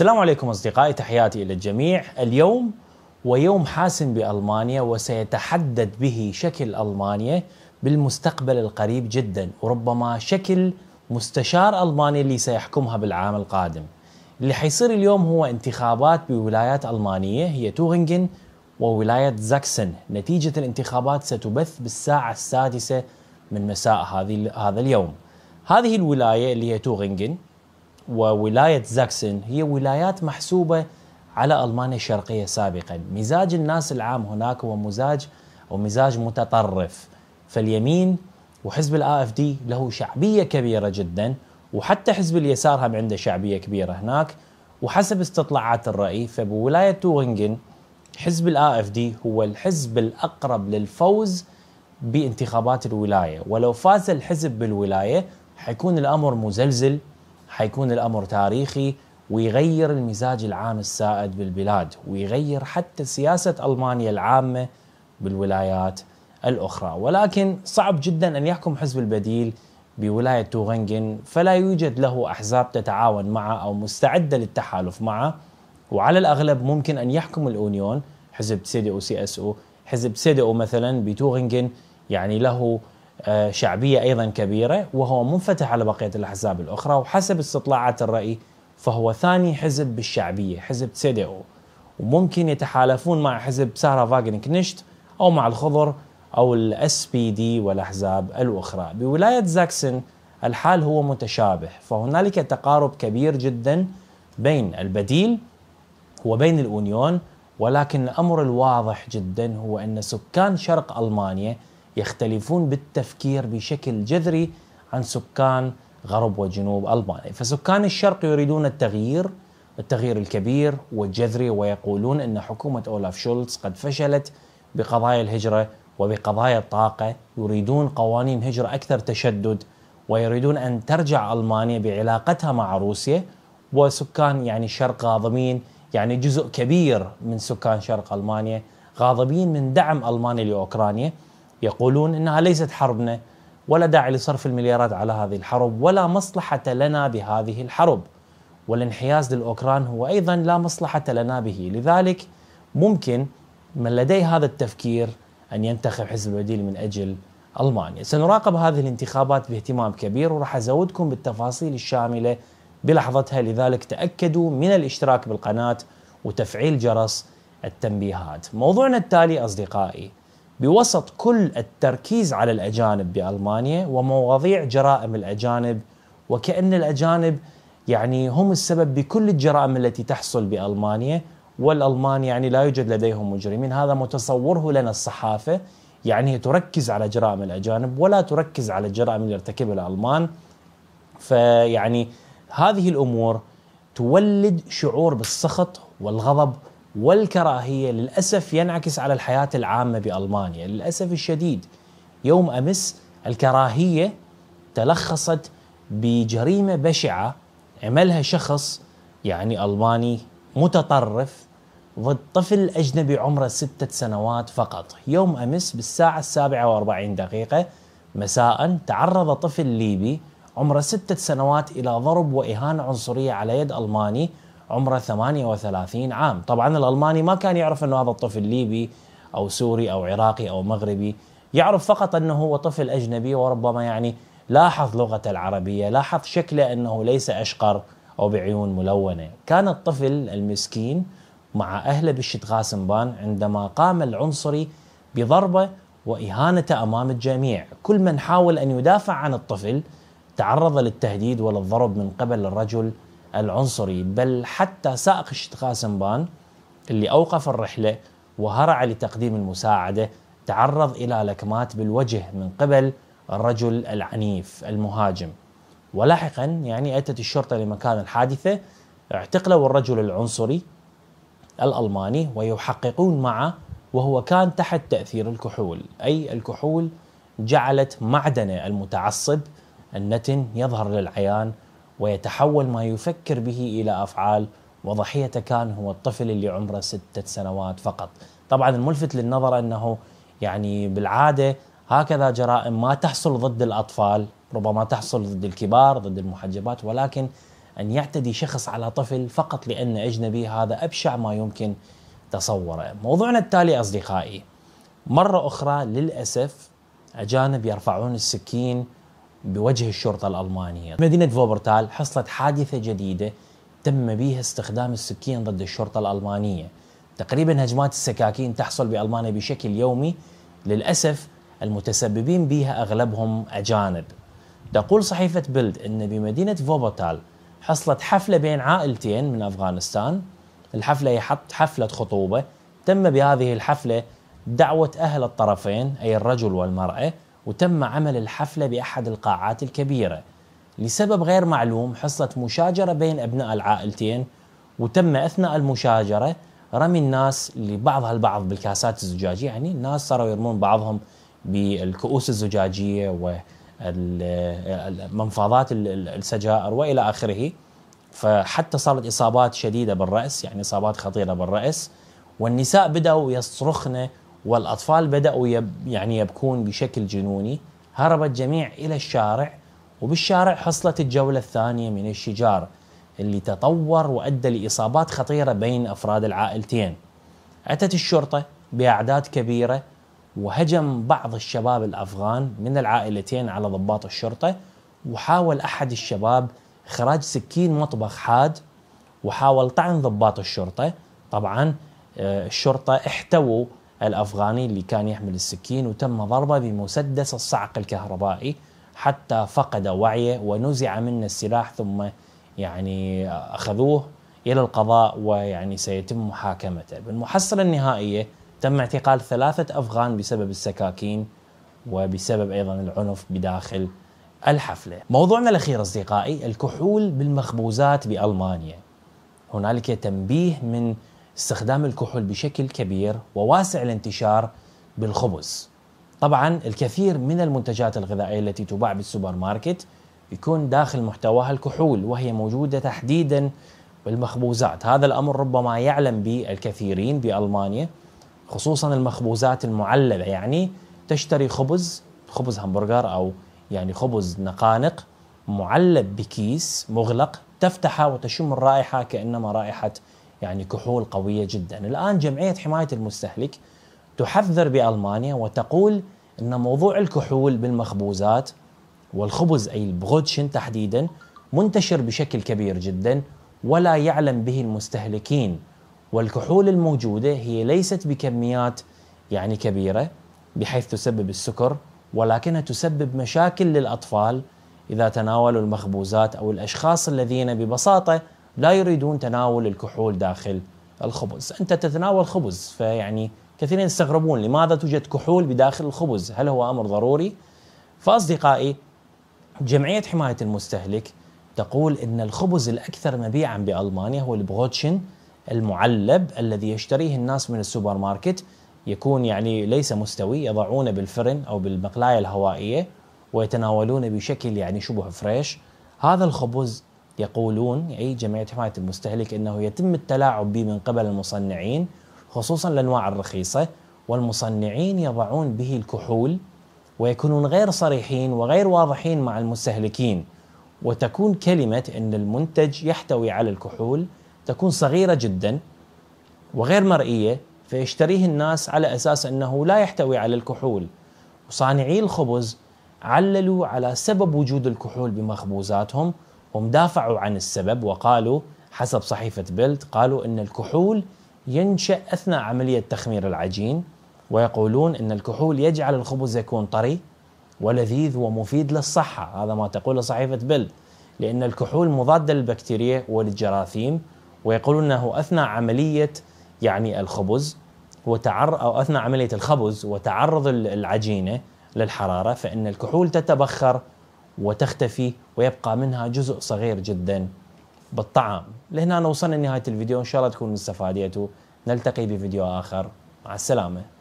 السلام عليكم أصدقائي تحياتي إلى الجميع اليوم ويوم حاسم بألمانيا وسيتحدد به شكل ألمانيا بالمستقبل القريب جدا وربما شكل مستشار ألمانيا اللي سيحكمها بالعام القادم اللي حيصير اليوم هو انتخابات بولايات ألمانية هي توغنجن وولاية زاكسن نتيجة الانتخابات ستبث بالساعة السادسة من مساء هذه هذا اليوم هذه الولاية اللي هي توغنجن وولاية زاكسن هي ولايات محسوبة على ألمانيا الشرقية سابقا مزاج الناس العام هناك هو مزاج أو مزاج متطرف فاليمين وحزب الاي اف دي له شعبيه كبيره جدا وحتى حزب اليسار هم عنده شعبيه كبيره هناك وحسب استطلاعات الراي فبولايه تورنجن حزب الاي اف دي هو الحزب الاقرب للفوز بانتخابات الولايه ولو فاز الحزب بالولايه حيكون الامر مزلزل حيكون الأمر تاريخي ويغير المزاج العام السائد بالبلاد ويغير حتى سياسة ألمانيا العامة بالولايات الأخرى ولكن صعب جدا أن يحكم حزب البديل بولاية توغنغن فلا يوجد له أحزاب تتعاون معه أو مستعدة للتحالف معه وعلى الأغلب ممكن أن يحكم الأونيون حزب سيدي أو سي أس أو حزب سيدي أو مثلا بتوغنغن يعني له آه، شعبية أيضا كبيرة وهو منفتح على بقية الأحزاب الأخرى وحسب استطلاعات الرأي فهو ثاني حزب بالشعبية حزب سيديو وممكن يتحالفون مع حزب سارة فاغن كنشت أو مع الخضر أو الاس بي دي والأحزاب الأخرى بولاية زاكسن الحال هو متشابه فهنالك تقارب كبير جدا بين البديل وبين الأونيون ولكن الأمر الواضح جدا هو أن سكان شرق ألمانيا يختلفون بالتفكير بشكل جذري عن سكان غرب وجنوب ألبانيا فسكان الشرق يريدون التغيير التغيير الكبير والجذري ويقولون أن حكومة أولاف شولتز قد فشلت بقضايا الهجرة وبقضايا الطاقة يريدون قوانين هجرة أكثر تشدد ويريدون أن ترجع ألمانيا بعلاقتها مع روسيا وسكان يعني الشرق غاضبين يعني جزء كبير من سكان شرق ألمانيا غاضبين من دعم ألمانيا لأوكرانيا يقولون انها ليست حربنا ولا داعي لصرف المليارات على هذه الحرب ولا مصلحه لنا بهذه الحرب والانحياز للاوكران هو ايضا لا مصلحه لنا به لذلك ممكن من لديه هذا التفكير ان ينتخب حزب البديل من اجل المانيا سنراقب هذه الانتخابات باهتمام كبير وراح ازودكم بالتفاصيل الشامله بلحظتها لذلك تاكدوا من الاشتراك بالقناه وتفعيل جرس التنبيهات موضوعنا التالي اصدقائي بوسط كل التركيز على الاجانب بالمانيا ومواضيع جرائم الاجانب وكان الاجانب يعني هم السبب بكل الجرائم التي تحصل بالمانيا والالمان يعني لا يوجد لديهم مجرمين هذا متصوره لنا الصحافه يعني تركز على جرائم الاجانب ولا تركز على الجرائم اللي يرتكبها الالمان فيعني هذه الامور تولد شعور بالسخط والغضب والكراهيه للاسف ينعكس على الحياه العامه بالمانيا، للاسف الشديد يوم امس الكراهيه تلخصت بجريمه بشعه عملها شخص يعني الماني متطرف ضد طفل اجنبي عمره ستة سنوات فقط، يوم امس بالساعه السابعة واربعين دقيقه مساء تعرض طفل ليبي عمره ستة سنوات الى ضرب واهانه عنصريه على يد الماني عمره 38 عام طبعا الألماني ما كان يعرف أنه هذا الطفل ليبي أو سوري أو عراقي أو مغربي يعرف فقط أنه هو طفل أجنبي وربما يعني لاحظ لغة العربية لاحظ شكله أنه ليس أشقر أو بعيون ملونة كان الطفل المسكين مع أهله بشت غاسمبان عندما قام العنصري بضربه وإهانته أمام الجميع كل من حاول أن يدافع عن الطفل تعرض للتهديد وللضرب من قبل الرجل العنصري بل حتى سائق الشتقاسنبان اللي أوقف الرحلة وهرع لتقديم المساعدة تعرض إلى لكمات بالوجه من قبل الرجل العنيف المهاجم ولاحقا يعني أتت الشرطة لمكان الحادثة اعتقلوا الرجل العنصري الألماني ويحققون معه وهو كان تحت تأثير الكحول أي الكحول جعلت معدنه المتعصب النتن يظهر للعيان ويتحول ما يفكر به إلى أفعال وضحيته كان هو الطفل اللي عمره ستة سنوات فقط طبعا الملفت للنظر أنه يعني بالعادة هكذا جرائم ما تحصل ضد الأطفال ربما تحصل ضد الكبار ضد المحجبات ولكن أن يعتدي شخص على طفل فقط لأنه أجنبي هذا أبشع ما يمكن تصوره موضوعنا التالي أصدقائي مرة أخرى للأسف أجانب يرفعون السكين بوجه الشرطة الألمانية مدينة فوبرتال حصلت حادثة جديدة تم بها استخدام السكين ضد الشرطة الألمانية تقريبا هجمات السكاكين تحصل بألمانيا بشكل يومي للأسف المتسببين بها أغلبهم أجانب تقول صحيفة بيلد أن بمدينة فوبرتال حصلت حفلة بين عائلتين من أفغانستان الحفلة هي حفلة خطوبة تم بهذه الحفلة دعوة أهل الطرفين أي الرجل والمرأة وتم عمل الحفلة بأحد القاعات الكبيرة لسبب غير معلوم حصلت مشاجرة بين أبناء العائلتين وتم أثناء المشاجرة رمي الناس لبعضها البعض بالكاسات الزجاجية يعني الناس صاروا يرمون بعضهم بالكؤوس الزجاجية ومنفاضات السجائر وإلى آخره فحتى صارت إصابات شديدة بالرأس يعني إصابات خطيرة بالرأس والنساء بدأوا يصرخن والأطفال بدأوا يب يعني يبكون بشكل جنوني هرب الجميع إلى الشارع وبالشارع حصلت الجولة الثانية من الشجار اللي تطور وأدى لإصابات خطيرة بين أفراد العائلتين أتت الشرطة بأعداد كبيرة وهجم بعض الشباب الأفغان من العائلتين على ضباط الشرطة وحاول أحد الشباب إخراج سكين مطبخ حاد وحاول طعن ضباط الشرطة طبعا آه، الشرطة احتووا الأفغاني اللي كان يحمل السكين وتم ضربه بمسدس الصعق الكهربائي حتى فقد وعيه ونزع منه السلاح ثم يعني أخذوه إلى القضاء ويعني سيتم محاكمته بالمحصلة النهائية تم اعتقال ثلاثة أفغان بسبب السكاكين وبسبب أيضا العنف بداخل الحفلة موضوعنا الأخير أصدقائي الكحول بالمخبوزات بألمانيا هنالك تنبيه من استخدام الكحول بشكل كبير وواسع الانتشار بالخبز طبعا الكثير من المنتجات الغذائية التي تباع بالسوبر ماركت يكون داخل محتواها الكحول وهي موجودة تحديدا بالمخبوزات هذا الأمر ربما يعلم به الكثيرين بألمانيا خصوصا المخبوزات المعلبة يعني تشتري خبز خبز همبرجر أو يعني خبز نقانق معلب بكيس مغلق تفتحه وتشم الرائحة كأنما رائحة يعني كحول قوية جدا الآن جمعية حماية المستهلك تحذر بألمانيا وتقول أن موضوع الكحول بالمخبوزات والخبز أي البغوتشن تحديدا منتشر بشكل كبير جدا ولا يعلم به المستهلكين والكحول الموجودة هي ليست بكميات يعني كبيرة بحيث تسبب السكر ولكنها تسبب مشاكل للأطفال إذا تناولوا المخبوزات أو الأشخاص الذين ببساطة لا يريدون تناول الكحول داخل الخبز أنت تتناول خبز فيعني كثيرين يستغربون لماذا توجد كحول بداخل الخبز هل هو أمر ضروري فأصدقائي جمعية حماية المستهلك تقول أن الخبز الأكثر مبيعا بألمانيا هو البروتشن المعلب الذي يشتريه الناس من السوبر ماركت يكون يعني ليس مستوي يضعونه بالفرن أو بالمقلاية الهوائية ويتناولونه بشكل يعني شبه فريش هذا الخبز يقولون أي جمعية حماية المستهلك أنه يتم التلاعب به من قبل المصنعين خصوصا الأنواع الرخيصة والمصنعين يضعون به الكحول ويكونون غير صريحين وغير واضحين مع المستهلكين وتكون كلمة أن المنتج يحتوي على الكحول تكون صغيرة جدا وغير مرئية فيشتريه الناس على أساس أنه لا يحتوي على الكحول وصانعي الخبز عللوا على سبب وجود الكحول بمخبوزاتهم هم دافعوا عن السبب وقالوا حسب صحيفة بيلد قالوا أن الكحول ينشأ أثناء عملية تخمير العجين ويقولون أن الكحول يجعل الخبز يكون طري ولذيذ ومفيد للصحة هذا ما تقوله صحيفة بيلد لأن الكحول مضادة للبكتيريا وللجراثيم ويقولون أنه أثناء عملية يعني الخبز وتعر أو أثناء عملية الخبز وتعرض العجينة للحرارة فإن الكحول تتبخر وتختفي ويبقى منها جزء صغير جدا بالطعام لهنا وصلنا لنهاية الفيديو إن شاء الله تكونوا استفاديتوا نلتقي بفيديو آخر مع السلامة